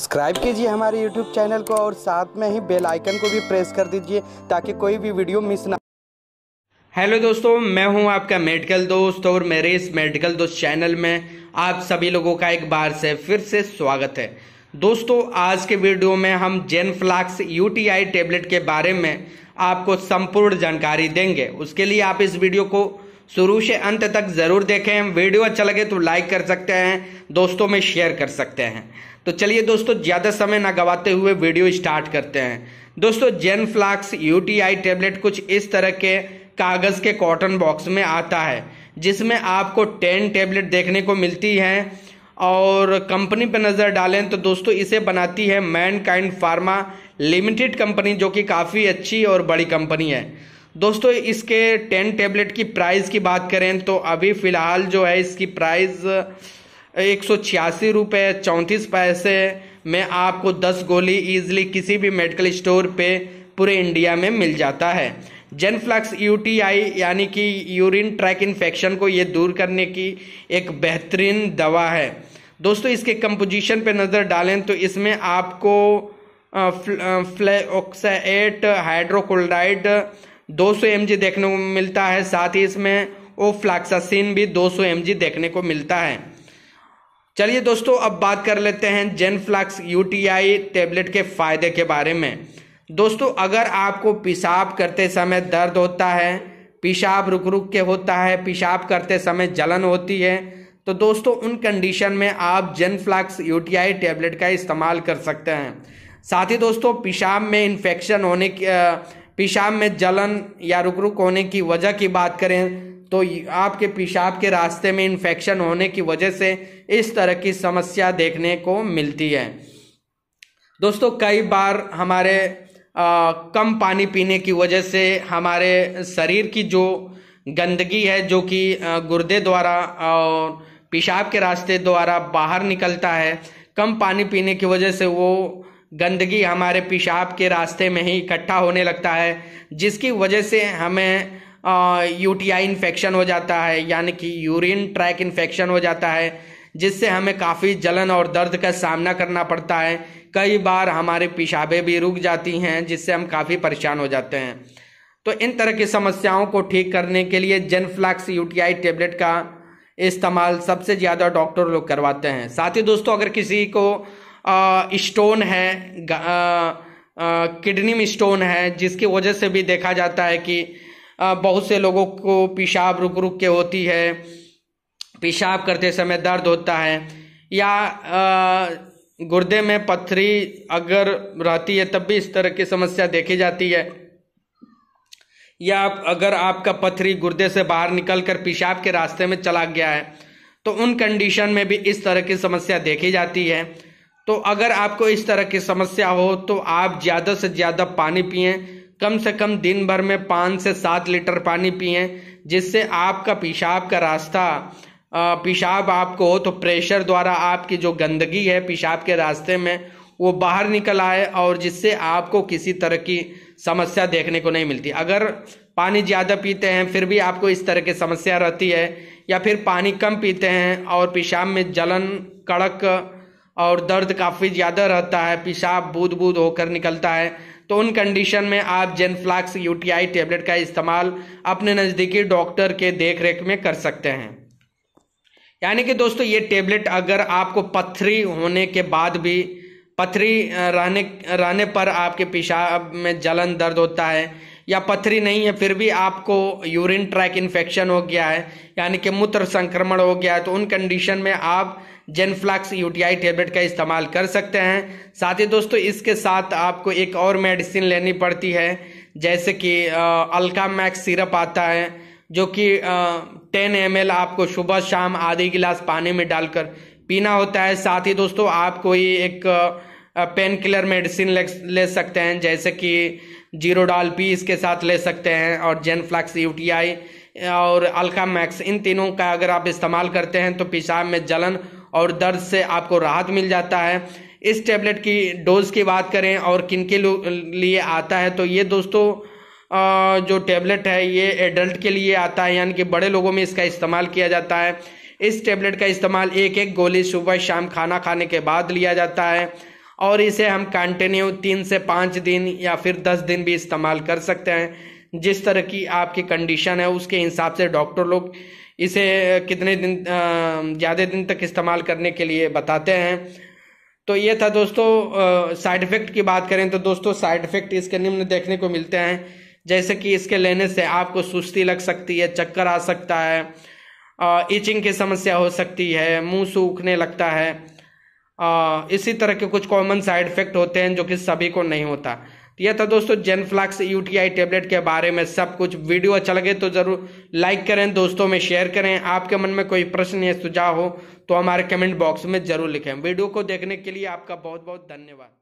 subscribe कीजिए हमारे YouTube channel को और साथ में ही बेल आइकन को भी प्रेस कर दीजिए ताकि कोई भी वीडियो मिस ना हेलो दोस्तों मैं हूं आपका मेडिकल दोस्त और मेरे इस मेडिकल दोस्त चैनल में आप सभी लोगों का एक बार से फिर से स्वागत है दोस्तों आज के वीडियो में हम जेनफ्लाक्स यूटीआई टेबलेट के बारे में आपको संपूर्ण जानकारी देंगे उसके लिए आप इस वीडियो को शुरू से अंत तक जरूर देखें वीडियो अच्छा लगे तो लाइक कर सकते हैं दोस्तों में शेयर कर सकते हैं तो चलिए दोस्तों ज़्यादा समय ना गवाते हुए वीडियो स्टार्ट करते हैं दोस्तों जेन फ्लाक्स यूटीआई टेबलेट कुछ इस तरह के कागज़ के कॉटन बॉक्स में आता है जिसमें आपको टेन टेबलेट देखने को मिलती हैं और कंपनी पर नज़र डालें तो दोस्तों इसे बनाती है Mankind Pharma limited company जो कि काफ़ी अच्छी और बड़ी कंपनी है दोस्तों इसके टेन टेबलेट की प्राइस की बात करें तो अभी फ़िलहाल जो है इसकी प्राइस एक सौ छियासी रुपये चौंतीस पैसे में आपको दस गोली ईजिली किसी भी मेडिकल स्टोर पे पूरे इंडिया में मिल जाता है जेनफ्लक्स आई यानी कि यूरिन ट्रैक इन्फेक्शन को ये दूर करने की एक बेहतरीन दवा है दोस्तों इसके कंपोजिशन पे नज़र डालें तो इसमें आपको फ्लैक्साइट हाइड्रोक्लोराइड 200 सौ देखने को मिलता है साथ ही इसमें ओफ्लाक्सासिन भी 200 सौ देखने को मिलता है चलिए दोस्तों अब बात कर लेते हैं जेनफ्लक्स यूटीआई टेबलेट के फायदे के बारे में दोस्तों अगर आपको पेशाब करते समय दर्द होता है पेशाब रुक रुक के होता है पेशाब करते समय जलन होती है तो दोस्तों उन कंडीशन में आप जेनफ्लक्स यूटीआई टेबलेट का इस्तेमाल कर सकते हैं साथ ही दोस्तों पेशाब में इन्फेक्शन होने की पेशाब में जलन या रुक रुक होने की वजह की बात करें तो आपके पेशाब के रास्ते में इन्फेक्शन होने की वजह से इस तरह की समस्या देखने को मिलती है दोस्तों कई बार हमारे आ, कम पानी पीने की वजह से हमारे शरीर की जो गंदगी है जो कि गुर्दे द्वारा और पेशाब के रास्ते द्वारा बाहर निकलता है कम पानी पीने की वजह से वो गंदगी हमारे पेशाब के रास्ते में ही इकट्ठा होने लगता है जिसकी वजह से हमें यूटीआई इन्फेक्शन हो जाता है यानी कि यूरिन ट्रैक इन्फेक्शन हो जाता है जिससे हमें काफ़ी जलन और दर्द का सामना करना पड़ता है कई बार हमारे पेशाबें भी रुक जाती हैं जिससे हम काफ़ी परेशान हो जाते हैं तो इन तरह की समस्याओं को ठीक करने के लिए जेनफ्लैक्स यूटीआई टेबलेट का इस्तेमाल सबसे ज़्यादा डॉक्टर लोग करवाते हैं साथ ही दोस्तों अगर किसी को स्टोन है किडनी में स्टोन है जिसकी वजह से भी देखा जाता है कि आ, बहुत से लोगों को पेशाब रुक रुक के होती है पेशाब करते समय दर्द होता है या गुर्दे में पथरी अगर रहती है तब भी इस तरह की समस्या देखी जाती है या अगर आपका पथरी गुर्दे से बाहर निकलकर पेशाब के रास्ते में चला गया है तो उन कंडीशन में भी इस तरह की समस्या देखी जाती है तो अगर आपको इस तरह की समस्या हो तो आप ज़्यादा से ज़्यादा पानी पिए कम से कम दिन भर में पाँच से सात लीटर पानी पिए जिससे आपका पेशाब का रास्ता पेशाब आपको हो तो प्रेशर द्वारा आपकी जो गंदगी है पेशाब के रास्ते में वो बाहर निकल आए और जिससे आपको किसी तरह की समस्या देखने को नहीं मिलती अगर पानी ज़्यादा पीते हैं फिर भी आपको इस तरह की समस्या रहती है या फिर पानी कम पीते हैं और पेशाब में जलन कड़क और दर्द काफ़ी ज़्यादा रहता है पेशाब बूद बूद होकर निकलता है तो उन कंडीशन में आप जेनफ्लाक्स यूटीआई टेबलेट का इस्तेमाल अपने नज़दीकी डॉक्टर के देखरेख में कर सकते हैं यानी कि दोस्तों ये टेबलेट अगर आपको पथरी होने के बाद भी पथरी रहने रहने पर आपके पेशाब में जलन दर्द होता है या पथरी नहीं है फिर भी आपको यूरिन ट्रैक इन्फेक्शन हो गया है यानी कि मूत्र संक्रमण हो गया है तो उन कंडीशन में आप जेनफ्लैक्स यूटीआई टेबलेट का इस्तेमाल कर सकते हैं साथ ही दोस्तों इसके साथ आपको एक और मेडिसिन लेनी पड़ती है जैसे कि अल्का मैक्स सिरप आता है जो कि टेन एम आपको सुबह शाम आधे गिलास पानी में डालकर पीना होता है साथ ही दोस्तों आप कोई एक पेन किलर मेडिसिन ले, ले सकते हैं जैसे कि जीरो डाल पी इसके साथ ले सकते हैं और जेनफ्लैक्स यू और अल्का मैक्स इन तीनों का अगर आप इस्तेमाल करते हैं तो पेशाब में जलन और दर्द से आपको राहत मिल जाता है इस टेबलेट की डोज की बात करें और किन के लिए आता है तो ये दोस्तों जो टैबलेट है ये एडल्ट के लिए आता है यानी कि बड़े लोगों में इसका इस्तेमाल किया जाता है इस टैबलेट का इस्तेमाल एक एक गोली सुबह शाम खाना खाने के बाद लिया जाता है और इसे हम कंटिन्यू तीन से पाँच दिन या फिर दस दिन भी इस्तेमाल कर सकते हैं जिस तरह की आपकी कंडीशन है उसके हिसाब से डॉक्टर लोग इसे कितने दिन ज़्यादा दिन तक इस्तेमाल करने के लिए बताते हैं तो ये था दोस्तों साइड इफ़ेक्ट की बात करें तो दोस्तों साइड इफ़ेक्ट इसके निम्न देखने को मिलते हैं जैसे कि इसके लेने से आपको सुस्ती लग सकती है चक्कर आ सकता है ईचिंग की समस्या हो सकती है मुंह सूखने लगता है आ, इसी तरह के कुछ कॉमन साइड इफेक्ट होते हैं जो कि सभी को नहीं होता तो यह था दोस्तों जेनफ्लैक्स यूटीआई टेबलेट के बारे में सब कुछ वीडियो अच्छा लगे तो ज़रूर लाइक करें दोस्तों में शेयर करें आपके मन में कोई प्रश्न या सुझाव हो तो हमारे कमेंट बॉक्स में ज़रूर लिखें वीडियो को देखने के लिए आपका बहुत बहुत धन्यवाद